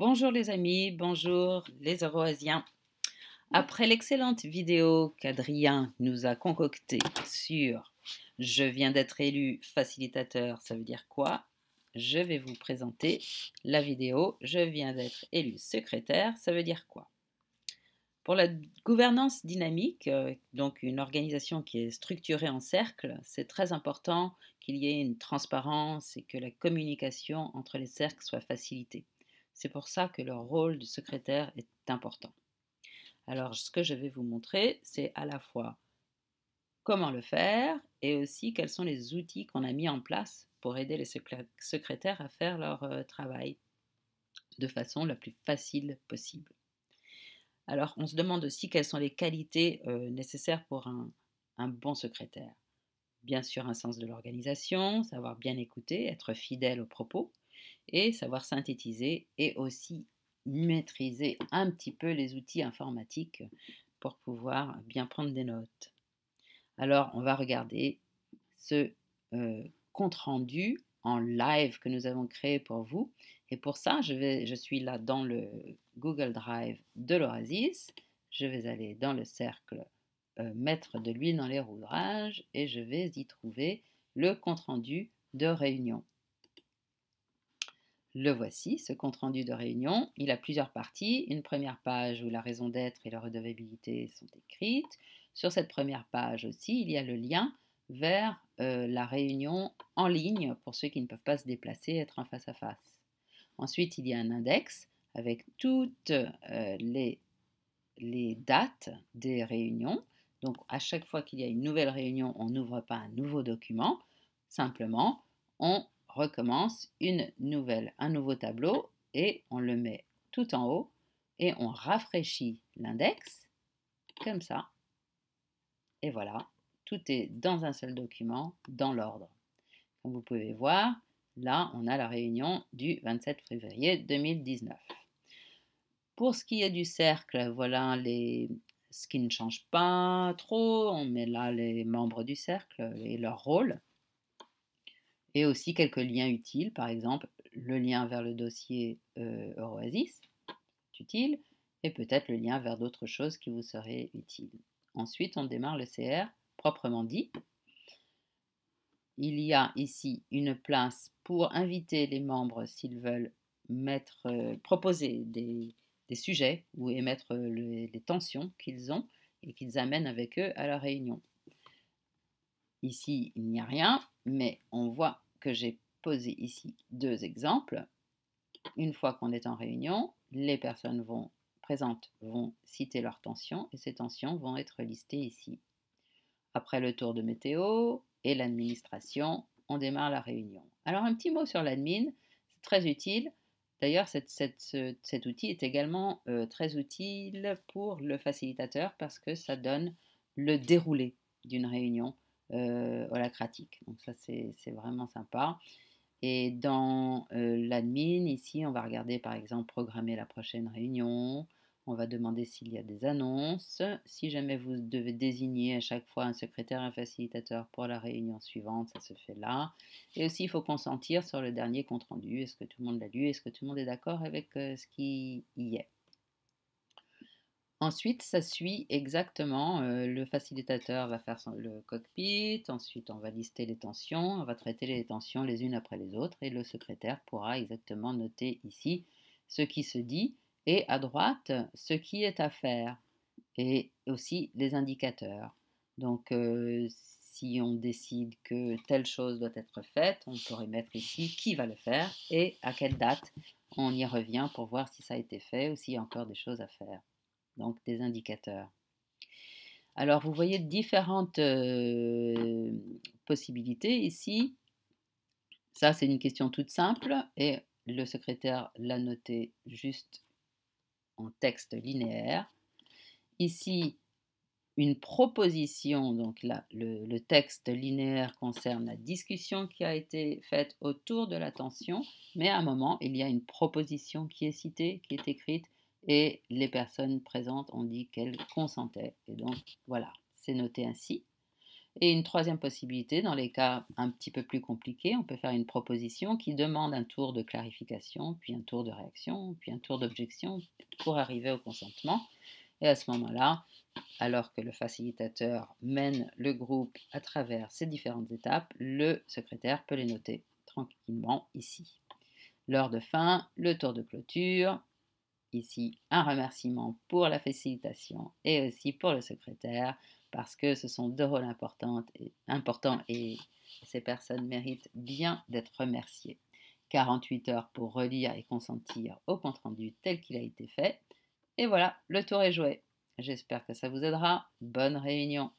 Bonjour les amis, bonjour les Euroasiens. Après l'excellente vidéo qu'Adrien nous a concoctée sur Je viens d'être élu facilitateur, ça veut dire quoi Je vais vous présenter la vidéo Je viens d'être élu secrétaire, ça veut dire quoi pour la gouvernance dynamique, euh, donc une organisation qui est structurée en cercle, c'est très important qu'il y ait une transparence et que la communication entre les cercles soit facilitée. C'est pour ça que leur rôle de secrétaire est important. Alors, ce que je vais vous montrer, c'est à la fois comment le faire et aussi quels sont les outils qu'on a mis en place pour aider les secrétaires à faire leur euh, travail de façon la plus facile possible. Alors, on se demande aussi quelles sont les qualités euh, nécessaires pour un bon secrétaire. Bien sûr, un sens de l'organisation, savoir bien écouter, être fidèle aux propos, et savoir synthétiser et aussi maîtriser un petit peu les outils informatiques pour pouvoir bien prendre des notes. Alors, on va regarder ce euh, compte-rendu en live que nous avons créé pour vous. Et pour ça, je, suis là dans le Google Drive de l'Oasis. Je vais aller dans le cercle euh, Mettre de l'huile dans les roulages et je vais y trouver le compte-rendu de réunion. Le voici, ce compte-rendu de réunion. Il a plusieurs parties. Une première page où la raison d'être et la redevabilité sont écrites. Sur cette première page aussi, il y a le lien vers euh, la réunion en ligne pour ceux qui ne peuvent pas se déplacer et être en face à face. Ensuite, il y a un index avec toutes euh, les, les dates des réunions. Donc, à chaque fois qu'il y a une nouvelle réunion, on n'ouvre pas un nouveau document. Simplement, on recommence une nouvelle, un nouveau tableau et on le met tout en haut et on rafraîchit l'index comme ça. Et voilà, tout est dans un seul document, dans l'ordre. Comme vous pouvez voir, là, on a la réunion du 27 février 2019. Pour ce qui est du cercle, voilà les... ce qui ne change pas trop. On met là les membres du cercle et leur rôle et aussi quelques liens utiles, par exemple le lien vers le dossier euh, Euroasis, utile, et peut-être le lien vers d'autres choses qui vous seraient utiles. Ensuite, on démarre le CR proprement dit. Il y a ici une place pour inviter les membres s'ils veulent mettre, euh, proposer des, sujets ou émettre les tensions qu'ils ont et qu'ils amènent avec eux à la réunion. Ici, il n'y a rien. Mais on voit que j'ai posé ici deux exemples. Une fois qu'on est en réunion, les personnes présentes vont citer leurs tensions et ces tensions vont être listées ici. Après le tour de météo et l'administration, on démarre la réunion. Alors un petit mot sur l'admin, c'est très utile. D'ailleurs, cet, outil est également euh, très utile pour le facilitateur parce que ça donne le déroulé d'une réunion. Euh, holacratique. Donc ça, c'est vraiment sympa. Et dans euh, l'admin, ici, on va regarder par exemple programmer la prochaine réunion. On va demander s'il y a des annonces. Si jamais vous devez désigner à chaque fois un secrétaire, un facilitateur pour la réunion suivante, ça se fait là. Et aussi, il faut consentir sur le dernier compte rendu. Est-ce que tout le monde l'a lu Est-ce que tout le monde est d'accord avec euh, ce qui y est Ensuite, ça suit exactement. Euh, le facilitateur va faire le cockpit, ensuite on va lister les tensions, on va traiter les tensions les unes après les autres et le secrétaire pourra exactement noter ici ce qui se dit et à droite ce qui est à faire et aussi les indicateurs. Donc euh, si on décide que telle chose doit être faite, on pourrait mettre ici qui va le faire et à quelle date. On y revient pour voir si ça a été fait ou s'il y a encore des choses à faire donc des indicateurs. Alors vous voyez différentes euh, possibilités ici. Ça c'est une question toute simple et le secrétaire l'a noté juste en texte linéaire. Ici, une proposition, donc là, le, le, texte linéaire concerne la discussion qui a été faite autour de l'attention, mais à un moment, il y a une proposition qui est citée, qui est écrite, et les personnes présentes ont dit qu'elles consentaient. Et donc voilà, c'est noté ainsi. Et une troisième possibilité, dans les cas un petit peu plus compliqués, on peut faire une proposition qui demande un tour de clarification, puis un tour de réaction, puis un tour d'objection pour arriver au consentement. Et à ce moment-là, alors que le facilitateur mène le groupe à travers ces différentes étapes, le secrétaire peut les noter tranquillement ici. L'heure de fin, le tour de clôture, ici un remerciement pour la facilitation et aussi pour le secrétaire parce que ce sont deux rôles importants et, importants et ces personnes méritent bien d'être remerciées. 48 heures pour relire et consentir au compte-rendu tel qu'il a été fait. Et voilà, le tour est joué. J'espère que ça vous aidera. Bonne réunion.